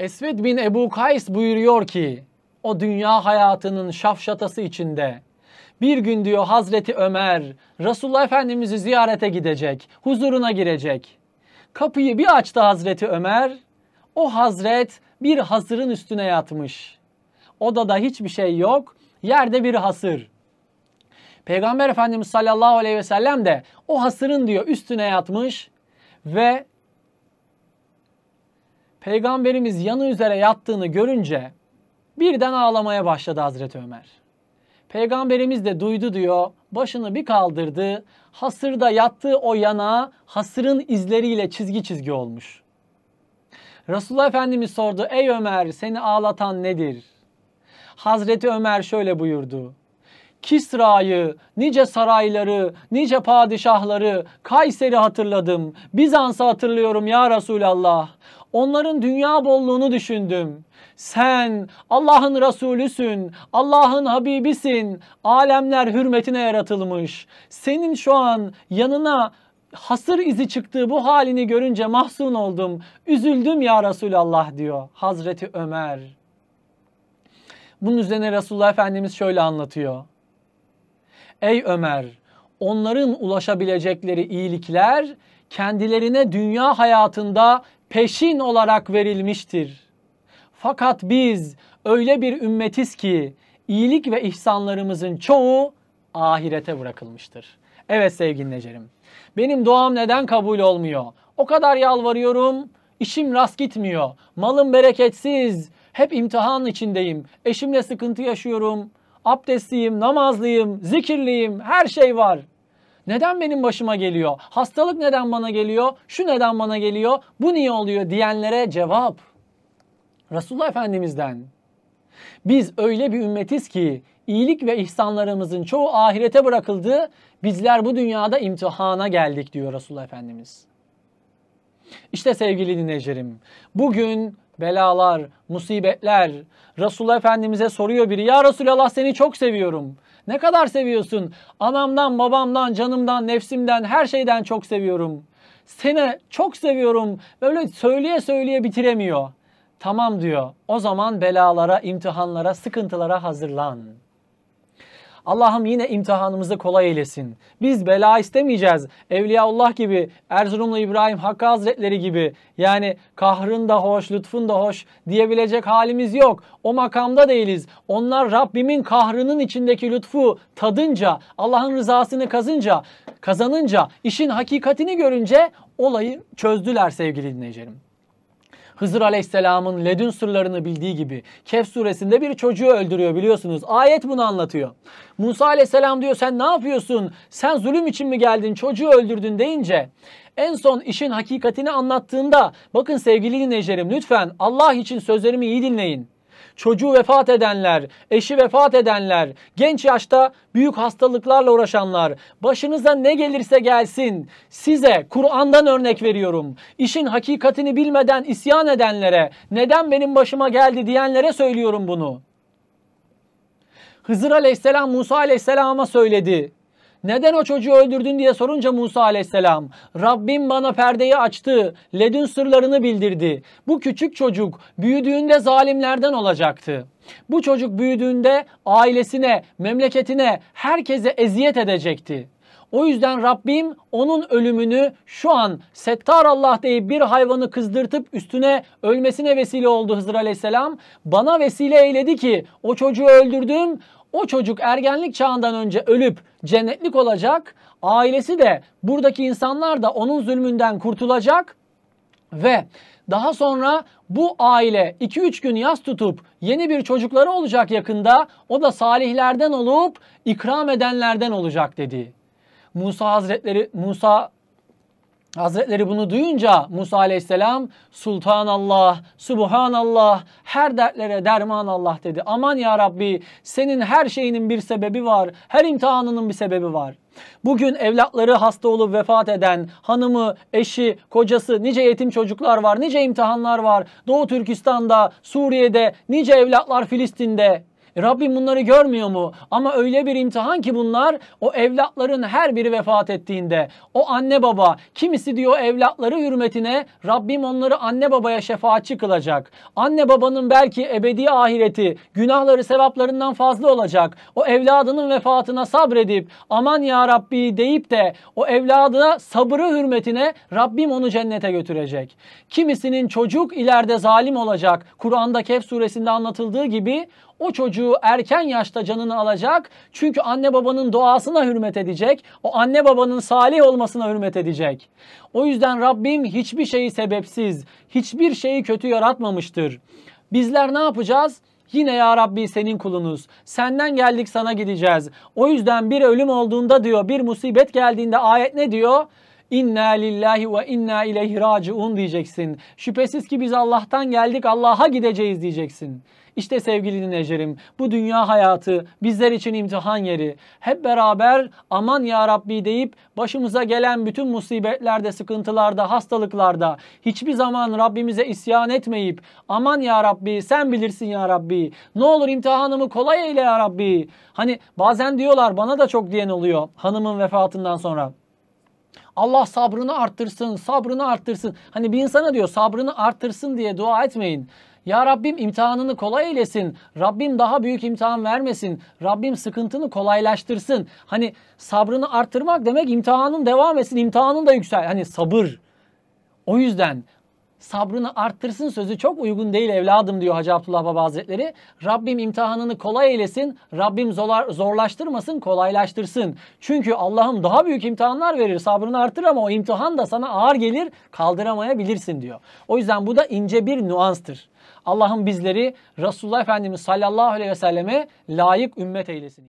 Esved bin Ebu Kays buyuruyor ki o dünya hayatının şafşatası içinde bir gün diyor Hazreti Ömer Resulullah Efendimiz'i ziyarete gidecek, huzuruna girecek. Kapıyı bir açtı Hazreti Ömer. O Hazret bir hasırın üstüne yatmış. Odada hiçbir şey yok. Yerde bir hasır. Peygamber Efendimiz sallallahu aleyhi ve sellem de o hasırın diyor üstüne yatmış ve peygamberimiz yanı üzere yattığını görünce birden ağlamaya başladı Hazreti Ömer. Peygamberimiz de duydu diyor, başını bir kaldırdı, hasırda yattığı o yana hasırın izleriyle çizgi çizgi olmuş. Resulullah Efendimiz sordu, ey Ömer seni ağlatan nedir? Hazreti Ömer şöyle buyurdu. Kisra'yı, nice sarayları, nice padişahları, Kayseri hatırladım, Bizans'ı hatırlıyorum ya Resulallah. Onların dünya bolluğunu düşündüm. Sen Allah'ın Resulüsün, Allah'ın Habibisin, alemler hürmetine yaratılmış. Senin şu an yanına hasır izi çıktığı bu halini görünce mahzun oldum. Üzüldüm ya Resulallah diyor Hazreti Ömer. Bunun üzerine Resulullah Efendimiz şöyle anlatıyor. Ey Ömer onların ulaşabilecekleri iyilikler kendilerine dünya hayatında peşin olarak verilmiştir. Fakat biz öyle bir ümmetiz ki iyilik ve ihsanlarımızın çoğu ahirete bırakılmıştır. Evet sevgili dinleyicilerim. Benim duam neden kabul olmuyor? O kadar yalvarıyorum, işim rast gitmiyor. Malım bereketsiz. Hep imtihan içindeyim. Eşimle sıkıntı yaşıyorum. Abdestliyim, namazlıyım, zikirliyim, her şey var. Neden benim başıma geliyor? Hastalık neden bana geliyor? Şu neden bana geliyor? Bu niye oluyor diyenlere cevap. Resulullah Efendimiz'den. Biz öyle bir ümmetiz ki iyilik ve ihsanlarımızın çoğu ahirete bırakıldı. Bizler bu dünyada imtihana geldik diyor Resulullah Efendimiz. İşte sevgili dinleyicilerim, bugün belalar, musibetler. Resulullah Efendimiz'e soruyor biri, ya Resulallah seni çok seviyorum. Ne kadar seviyorsun? Anamdan, babamdan, canımdan, nefsimden, her şeyden çok seviyorum. Seni çok seviyorum. Böyle söyleye söyleye bitiremiyor. Tamam diyor. O zaman belalara, imtihanlara, sıkıntılara hazırlan.'' Allah'ım yine imtihanımızı kolay eylesin. Biz bela istemeyeceğiz. Evliyaullah gibi, Erzurumlu İbrahim Hakkı Hazretleri gibi yani kahrın da hoş, lütfun da hoş diyebilecek halimiz yok. O makamda değiliz. Onlar Rabbimin kahrının içindeki lütfu tadınca, Allah'ın rızasını kazınca, kazanınca, işin hakikatini görünce olayı çözdüler sevgili dinleyicilerim. Hızır Aleyhisselam'ın ledün sırlarını bildiği gibi Kehf suresinde bir çocuğu öldürüyor biliyorsunuz. Ayet bunu anlatıyor. Musa Aleyhisselam diyor sen ne yapıyorsun? Sen zulüm için mi geldin? Çocuğu öldürdün deyince en son işin hakikatini anlattığında bakın sevgili dinleyicilerim lütfen Allah için sözlerimi iyi dinleyin çocuğu vefat edenler, eşi vefat edenler, genç yaşta büyük hastalıklarla uğraşanlar, başınıza ne gelirse gelsin size Kur'an'dan örnek veriyorum. İşin hakikatini bilmeden isyan edenlere, neden benim başıma geldi diyenlere söylüyorum bunu. Hızır Aleyhisselam Musa Aleyhisselam'a söyledi. Neden o çocuğu öldürdün diye sorunca Musa aleyhisselam Rabbim bana perdeyi açtı, ledün sırlarını bildirdi. Bu küçük çocuk büyüdüğünde zalimlerden olacaktı. Bu çocuk büyüdüğünde ailesine, memleketine, herkese eziyet edecekti. O yüzden Rabbim onun ölümünü şu an Settar Allah deyip bir hayvanı kızdırtıp üstüne ölmesine vesile oldu Hızır Aleyhisselam. Bana vesile eyledi ki o çocuğu öldürdüm o çocuk ergenlik çağından önce ölüp cennetlik olacak. Ailesi de buradaki insanlar da onun zulmünden kurtulacak ve daha sonra bu aile 2-3 gün yas tutup yeni bir çocukları olacak yakında o da salihlerden olup ikram edenlerden olacak dedi. Musa Hazretleri Musa Hazretleri bunu duyunca Musa aleyhisselam Sultanallah, Subhanallah, her dertlere derman Allah dedi. Aman ya Rabbi senin her şeyinin bir sebebi var, her imtihanının bir sebebi var. Bugün evlatları hasta olup vefat eden, hanımı, eşi, kocası, nice yetim çocuklar var, nice imtihanlar var. Doğu Türkistan'da, Suriye'de, nice evlatlar Filistin'de. E, Rabbim bunları görmüyor mu? Ama öyle bir imtihan ki bunlar o evlatların her biri vefat ettiğinde o anne baba kimisi diyor evlatları hürmetine Rabbim onları anne babaya şefaatçi kılacak. Anne babanın belki ebedi ahireti günahları sevaplarından fazla olacak. O evladının vefatına sabredip aman ya Rabbi deyip de o evladına sabırı hürmetine Rabbim onu cennete götürecek. Kimisinin çocuk ileride zalim olacak. Kur'an'da Kehf suresinde anlatıldığı gibi o çocuğu erken yaşta canını alacak. Çünkü anne babanın doğasına hürmet edecek. O anne babanın salih olmasına hürmet edecek. O yüzden Rabbim hiçbir şeyi sebepsiz, hiçbir şeyi kötü yaratmamıştır. Bizler ne yapacağız? Yine ya Rabbi senin kulunuz. Senden geldik sana gideceğiz. O yüzden bir ölüm olduğunda diyor, bir musibet geldiğinde ayet ne diyor? İnna lillahi ve inna ileyhi raciun diyeceksin. Şüphesiz ki biz Allah'tan geldik Allah'a gideceğiz diyeceksin. İşte sevgili dinleyicilerim bu dünya hayatı bizler için imtihan yeri. Hep beraber aman ya Rabbi deyip başımıza gelen bütün musibetlerde, sıkıntılarda, hastalıklarda hiçbir zaman Rabbimize isyan etmeyip aman ya Rabbi sen bilirsin ya Rabbi. Ne olur imtihanımı kolay eyle ya Rabbi. Hani bazen diyorlar bana da çok diyen oluyor hanımın vefatından sonra. Allah sabrını arttırsın, sabrını arttırsın. Hani bir insana diyor sabrını arttırsın diye dua etmeyin. Ya Rabbim imtihanını kolay eylesin. Rabbim daha büyük imtihan vermesin. Rabbim sıkıntını kolaylaştırsın. Hani sabrını arttırmak demek imtihanın devam etsin, imtihanın da yüksel. Hani sabır. O yüzden sabrını arttırsın sözü çok uygun değil evladım diyor Hacı Abdullah Baba Hazretleri. Rabbim imtihanını kolay eylesin, Rabbim zorlaştırmasın, kolaylaştırsın. Çünkü Allah'ım daha büyük imtihanlar verir, sabrını artır ama o imtihan da sana ağır gelir, kaldıramayabilirsin diyor. O yüzden bu da ince bir nüanstır. Allah'ım bizleri Resulullah Efendimiz sallallahu aleyhi ve selleme layık ümmet eylesin.